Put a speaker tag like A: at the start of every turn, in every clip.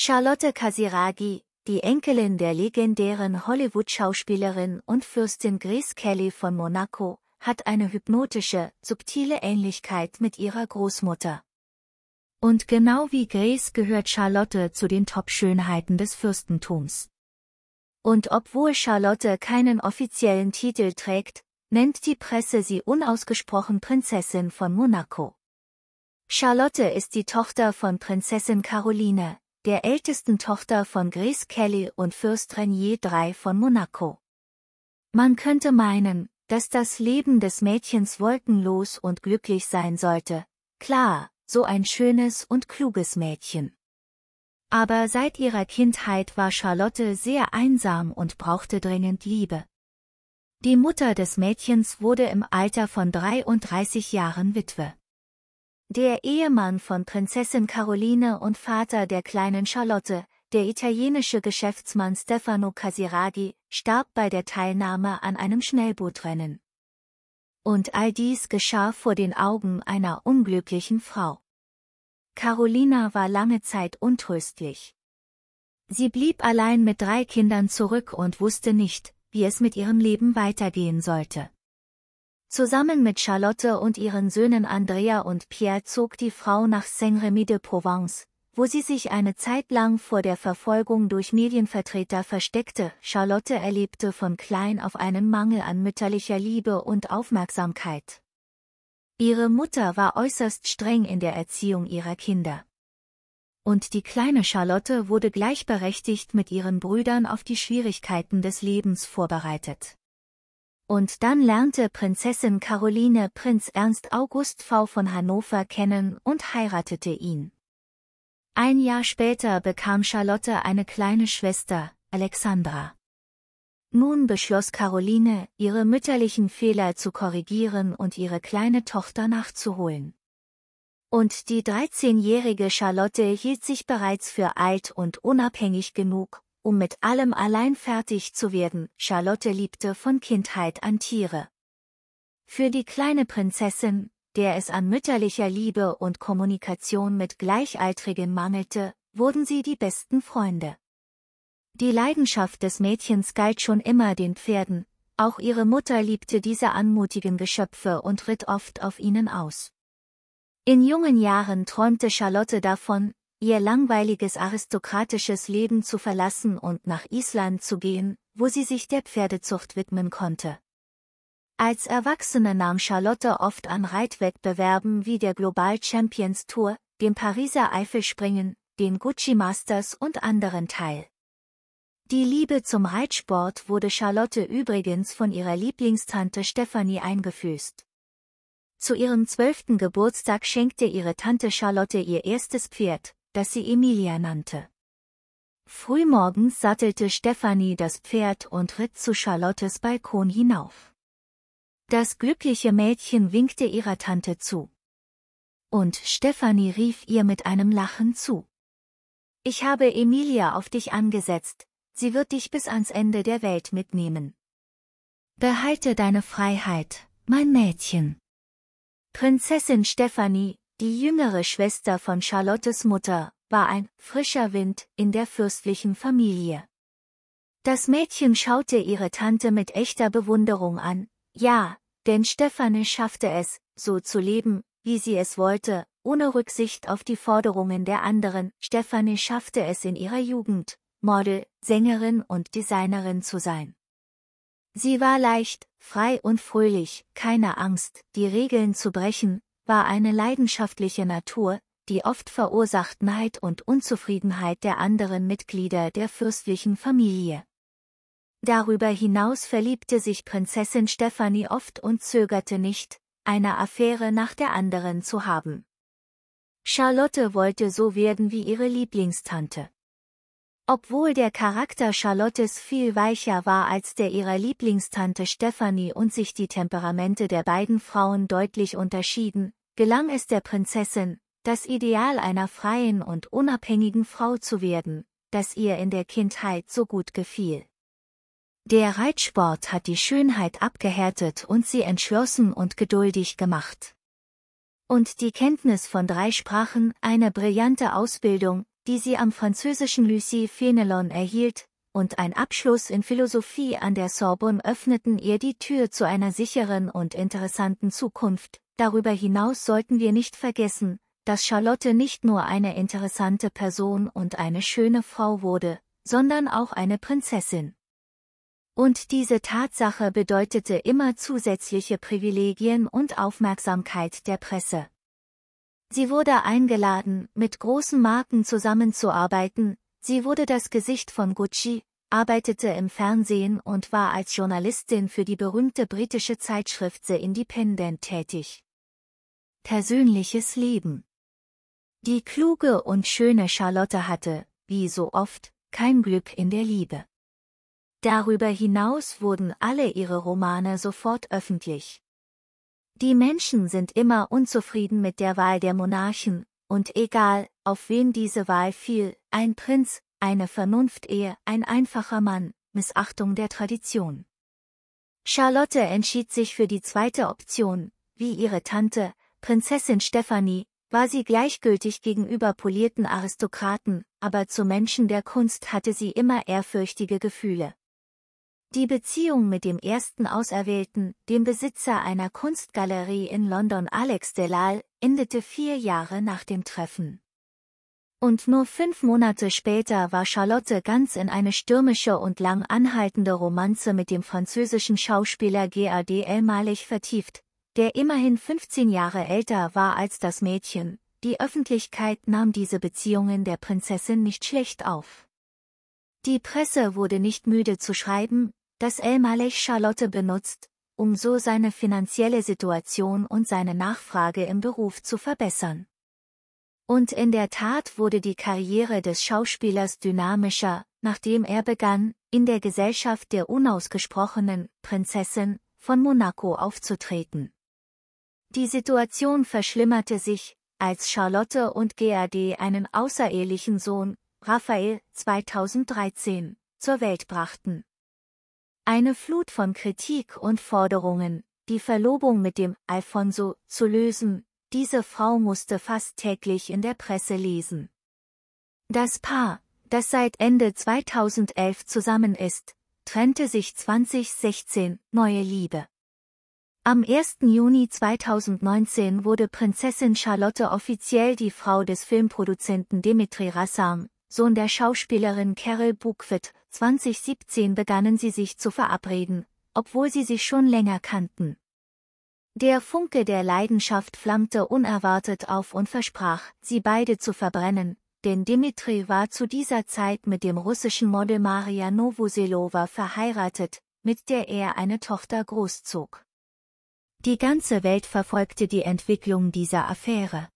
A: Charlotte Casiraghi, die Enkelin der legendären Hollywood-Schauspielerin und Fürstin Grace Kelly von Monaco, hat eine hypnotische, subtile Ähnlichkeit mit ihrer Großmutter. Und genau wie Grace gehört Charlotte zu den Top-Schönheiten des Fürstentums. Und obwohl Charlotte keinen offiziellen Titel trägt, nennt die Presse sie unausgesprochen Prinzessin von Monaco. Charlotte ist die Tochter von Prinzessin Caroline, der ältesten Tochter von Grace Kelly und Fürst Renier III von Monaco. Man könnte meinen, dass das Leben des Mädchens wolkenlos und glücklich sein sollte, klar, so ein schönes und kluges Mädchen. Aber seit ihrer Kindheit war Charlotte sehr einsam und brauchte dringend Liebe. Die Mutter des Mädchens wurde im Alter von 33 Jahren Witwe. Der Ehemann von Prinzessin Caroline und Vater der kleinen Charlotte, der italienische Geschäftsmann Stefano Casiraghi, starb bei der Teilnahme an einem Schnellbootrennen. Und all dies geschah vor den Augen einer unglücklichen Frau. Carolina war lange Zeit untröstlich. Sie blieb allein mit drei Kindern zurück und wusste nicht, wie es mit ihrem Leben weitergehen sollte. Zusammen mit Charlotte und ihren Söhnen Andrea und Pierre zog die Frau nach Saint-Rémy-de-Provence, wo sie sich eine Zeit lang vor der Verfolgung durch Medienvertreter versteckte. Charlotte erlebte von klein auf einen Mangel an mütterlicher Liebe und Aufmerksamkeit. Ihre Mutter war äußerst streng in der Erziehung ihrer Kinder. Und die kleine Charlotte wurde gleichberechtigt mit ihren Brüdern auf die Schwierigkeiten des Lebens vorbereitet. Und dann lernte Prinzessin Caroline Prinz Ernst August V von Hannover kennen und heiratete ihn. Ein Jahr später bekam Charlotte eine kleine Schwester, Alexandra. Nun beschloss Caroline, ihre mütterlichen Fehler zu korrigieren und ihre kleine Tochter nachzuholen. Und die 13-jährige Charlotte hielt sich bereits für alt und unabhängig genug, um mit allem allein fertig zu werden. Charlotte liebte von Kindheit an Tiere. Für die kleine Prinzessin, der es an mütterlicher Liebe und Kommunikation mit Gleichaltrigen mangelte, wurden sie die besten Freunde. Die Leidenschaft des Mädchens galt schon immer den Pferden, auch ihre Mutter liebte diese anmutigen Geschöpfe und ritt oft auf ihnen aus. In jungen Jahren träumte Charlotte davon, ihr langweiliges aristokratisches Leben zu verlassen und nach Island zu gehen, wo sie sich der Pferdezucht widmen konnte. Als Erwachsene nahm Charlotte oft an Reitwettbewerben wie der Global Champions Tour, dem Pariser Eifelspringen, den Gucci Masters und anderen teil. Die Liebe zum Reitsport wurde Charlotte übrigens von ihrer Lieblingstante Stephanie eingefüßt. Zu ihrem zwölften Geburtstag schenkte ihre Tante Charlotte ihr erstes Pferd, das sie Emilia nannte. Frühmorgens sattelte Stefanie das Pferd und ritt zu Charlottes Balkon hinauf. Das glückliche Mädchen winkte ihrer Tante zu. Und Stefanie rief ihr mit einem Lachen zu. Ich habe Emilia auf dich angesetzt, sie wird dich bis ans Ende der Welt mitnehmen. Behalte deine Freiheit, mein Mädchen. Prinzessin Stefanie, die jüngere Schwester von Charlottes Mutter, war ein frischer Wind in der fürstlichen Familie. Das Mädchen schaute ihre Tante mit echter Bewunderung an, ja, denn Stefanie schaffte es, so zu leben, wie sie es wollte, ohne Rücksicht auf die Forderungen der anderen. Stefanie schaffte es in ihrer Jugend, Model, Sängerin und Designerin zu sein. Sie war leicht, frei und fröhlich, keine Angst, die Regeln zu brechen, war eine leidenschaftliche Natur, die oft verursacht Neid und Unzufriedenheit der anderen Mitglieder der fürstlichen Familie. Darüber hinaus verliebte sich Prinzessin Stephanie oft und zögerte nicht, eine Affäre nach der anderen zu haben. Charlotte wollte so werden wie ihre Lieblingstante. Obwohl der Charakter Charlottes viel weicher war als der ihrer Lieblingstante Stephanie und sich die Temperamente der beiden Frauen deutlich unterschieden, gelang es der Prinzessin, das Ideal einer freien und unabhängigen Frau zu werden, das ihr in der Kindheit so gut gefiel. Der Reitsport hat die Schönheit abgehärtet und sie entschlossen und geduldig gemacht. Und die Kenntnis von drei Sprachen, eine brillante Ausbildung, die sie am französischen Lucie Fenelon erhielt, und ein Abschluss in Philosophie an der Sorbonne öffneten ihr die Tür zu einer sicheren und interessanten Zukunft, Darüber hinaus sollten wir nicht vergessen, dass Charlotte nicht nur eine interessante Person und eine schöne Frau wurde, sondern auch eine Prinzessin. Und diese Tatsache bedeutete immer zusätzliche Privilegien und Aufmerksamkeit der Presse. Sie wurde eingeladen, mit großen Marken zusammenzuarbeiten, sie wurde das Gesicht von Gucci, arbeitete im Fernsehen und war als Journalistin für die berühmte britische Zeitschrift The Independent tätig. Persönliches Leben Die kluge und schöne Charlotte hatte, wie so oft, kein Glück in der Liebe. Darüber hinaus wurden alle ihre Romane sofort öffentlich. Die Menschen sind immer unzufrieden mit der Wahl der Monarchen, und egal, auf wen diese Wahl fiel, ein Prinz, eine Vernunftehe, ein einfacher Mann, Missachtung der Tradition. Charlotte entschied sich für die zweite Option, wie ihre Tante, Prinzessin Stephanie, war sie gleichgültig gegenüber polierten Aristokraten, aber zu Menschen der Kunst hatte sie immer ehrfürchtige Gefühle. Die Beziehung mit dem ersten Auserwählten, dem Besitzer einer Kunstgalerie in London Alex Delal, endete vier Jahre nach dem Treffen. Und nur fünf Monate später war Charlotte ganz in eine stürmische und lang anhaltende Romanze mit dem französischen Schauspieler G.A.D. elmalig vertieft, der immerhin 15 Jahre älter war als das Mädchen, die Öffentlichkeit nahm diese Beziehungen der Prinzessin nicht schlecht auf. Die Presse wurde nicht müde zu schreiben, dass El Malech Charlotte benutzt, um so seine finanzielle Situation und seine Nachfrage im Beruf zu verbessern. Und in der Tat wurde die Karriere des Schauspielers dynamischer, nachdem er begann, in der Gesellschaft der unausgesprochenen Prinzessin von Monaco aufzutreten. Die Situation verschlimmerte sich, als Charlotte und GAD einen außerehelichen Sohn, Raphael, 2013, zur Welt brachten. Eine Flut von Kritik und Forderungen, die Verlobung mit dem Alfonso zu lösen, diese Frau musste fast täglich in der Presse lesen. Das Paar, das seit Ende 2011 zusammen ist, trennte sich 2016, neue Liebe. Am 1. Juni 2019 wurde Prinzessin Charlotte offiziell die Frau des Filmproduzenten Dimitri Rassam, Sohn der Schauspielerin Carol Bukvit. 2017 begannen sie sich zu verabreden, obwohl sie sich schon länger kannten. Der Funke der Leidenschaft flammte unerwartet auf und versprach, sie beide zu verbrennen, denn Dimitri war zu dieser Zeit mit dem russischen Model Maria Novoselova verheiratet, mit der er eine Tochter großzog. Die ganze Welt verfolgte die Entwicklung dieser Affäre.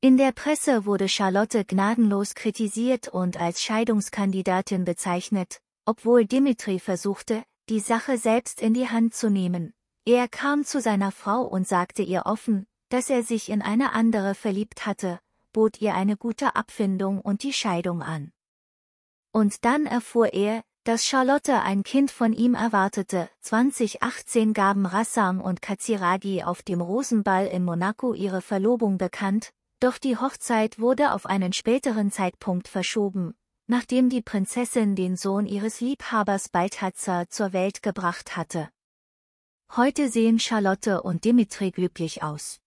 A: In der Presse wurde Charlotte gnadenlos kritisiert und als Scheidungskandidatin bezeichnet, obwohl Dimitri versuchte, die Sache selbst in die Hand zu nehmen. Er kam zu seiner Frau und sagte ihr offen, dass er sich in eine andere verliebt hatte, bot ihr eine gute Abfindung und die Scheidung an. Und dann erfuhr er, dass Charlotte ein Kind von ihm erwartete. 2018 gaben Rassam und Katsiragi auf dem Rosenball in Monaco ihre Verlobung bekannt, doch die Hochzeit wurde auf einen späteren Zeitpunkt verschoben, nachdem die Prinzessin den Sohn ihres Liebhabers Balthazar zur Welt gebracht hatte. Heute sehen Charlotte und Dimitri glücklich aus.